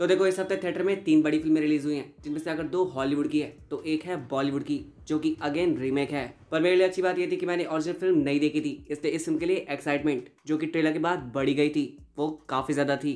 तो देखो इस हफ्ते थिएटर में तीन बड़ी फिल्में रिलीज हुई हैं जिनमें से अगर दो हॉलीवुड की है तो एक है बॉलीवुड की जो कि अगेन रीमेक है पर मेरे लिए अच्छी बात यह थी कि मैंने ऑरिजिनल फिल्म नहीं देखी थी इसलिए इस फिल्म के लिए एक्साइटमेंट जो कि ट्रेलर के बाद बढ़ी गई थी वो काफ़ी ज़्यादा थी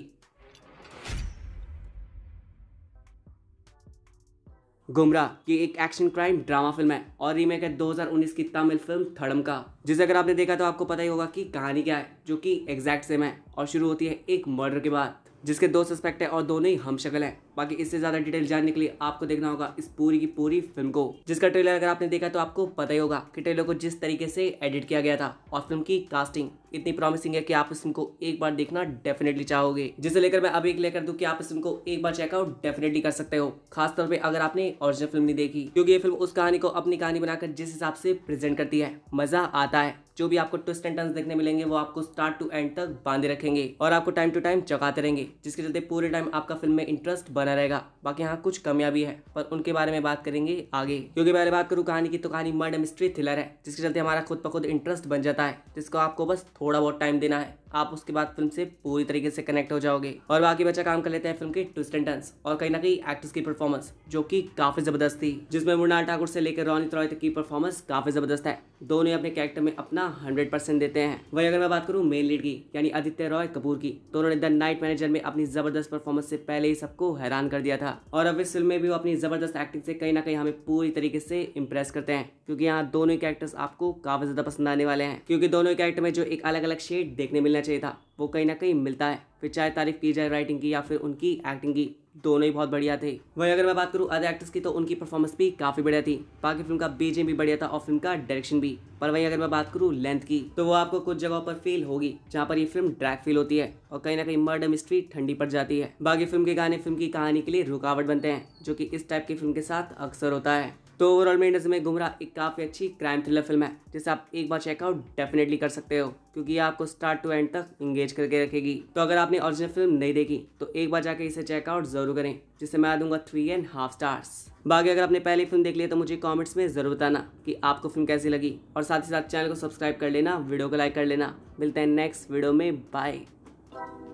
गुमराह ये एक एक्शन क्राइम ड्रामा फिल्म है और रीमेक है 2019 की तमिल फिल्म थड़म का जिसे अगर आपने देखा तो आपको पता ही होगा कि कहानी क्या है जो कि एग्जैक्ट सेम है और शुरू होती है एक मर्डर के बाद जिसके दो सस्पेक्ट है और दोनों ही हम शक्ल हैं बाकी इससे ज़्यादा डिटेल जानने के लिए आपको देखना होगा इस पूरी की पूरी फिल्म को जिसका ट्रेलर अगर आपने देखा तो आपको पता ही होगा कि ट्रेलर को जिस तरीके से एडिट किया गया था और फिल्म की कास्टिंग इतनी प्रॉमिसिंग है कि आप इस फिल्म को एक बार देखना डेफिनेटली चाहोगे जिसे लेकर मैं अभी लेकर दू की आप इस फिल्म को एक बार चेकआउट डेफिनेटली कर सकते हो खासतौर पर अगर आपने ओरिजिनल फिल्म नहीं देखी क्योंकि ये फिल्म उस कहानी को अपनी कहानी बनाकर जिस हिसाब से प्रेजेंट करती है मजा आता है जो भी आपको ट्विस्ट एंड टर्न देखने मिलेंगे वो आपको स्टार्ट टू एंड तक बांधे रखेंगे और आपको टाइम टू टाइम चकाते रहेंगे जिसके चलते पूरे टाइम आपका फिल्म में इंटरेस्ट बना रहेगा बाकी यहाँ कुछ कमियां भी है पर उनके बारे में बात करेंगे आगे क्योंकि पहले बात करूँ कहानी की तो कहानी मर्ड मिस्ट्री थ्रिलर है जिसके चलते हमारा खुद ब खुद इंटरेस्ट बन जाता है जिसको आपको बस थोड़ा बहुत टाइम देना है आप उसके बाद फिल्म से पूरी तरीके से कनेक्ट हो जाओगे और बाकी बच्चा काम कर लेते हैं फिल्म के ट्विस्ट एंड टर्न्स और कहीं ना कहीं एक्टर्स की परफॉर्मेंस जो कि काफी जबरदस्त थी जिसमें मृणाल ठाकुर से लेकर रॉनी रॉय तक की परफॉर्मेंस काफी जबरदस्त है दोनों अपने कैरेक्टर में अपना हंड्रेड परसेंट देते हैं वही अगर मैं बात करूँ मेन लीड की यानी आदित्य रॉय कपूर की तो उन्होंने द नाइट मैनेजर में अपनी जबरदस्त परफॉर्मेंस से पहले ही सबको हैरान कर दिया था और अब इस फिल्म में भी वो अपनी जबरदस्त एक्टिंग से कहीं ना कहीं हमें पूरी तरीके से इम्प्रेस करते हैं क्योंकि यहाँ दोनों ही कैरेक्टर्स आपको काफी ज्यादा पसंद आने वाले हैं क्योंकि दोनों ही कैरेक्टर में जो एक अलग अलग शेड देखने मिलना चाहिए था वो कहीं ना कहीं मिलता है फिर चाहे तारीफ की जाए राइटिंग की या फिर उनकी एक्टिंग की दोनों ही बहुत बढ़िया थे वहीं अगर मैं बात करूँ अदर एक्टर्स की तो उनकी परफॉर्मेंस भी काफी बढ़िया थी बाकी फिल्म का बीजेम भी बढ़िया था और फिल्म का डायरेक्शन भी पर वहीं अगर मैं बात करूँ लेंथ की तो वो आपको कुछ जगहों पर फील होगी जहाँ पर ये फिल्म ड्रैक फील होती है और कहीं ना कहीं मर्डर मिस्ट्री ठंडी पड़ जाती है बाकी फिल्म के गाने फिल्म की कहानी के लिए रुकावट बनते हैं जो की इस टाइप की फिल्म के साथ अक्सर होता है तो ओवरऑल में इंडस्ट्री में गुमराह एक काफ़ी अच्छी क्राइम थ्रिलर फिल्म है जिसे आप एक बार चेकआउट डेफिनेटली कर सकते हो क्योंकि ये आपको स्टार्ट टू एंड तक इंगेज करके रखेगी तो अगर आपने ओरिजिनल फिल्म नहीं देखी तो एक बार जाकर इसे चेकआउट जरूर करें जिसे मैं दूंगा थ्री एंड हाफ स्टार्स बाकी अगर आपने पहली फिल्म देख ली तो मुझे कॉमेंट्स में जरूर बताना कि आपको फिल्म कैसी लगी और साथ ही साथ चैनल को सब्सक्राइब कर लेना वीडियो को लाइक कर लेना मिलते हैं नेक्स्ट वीडियो में बाय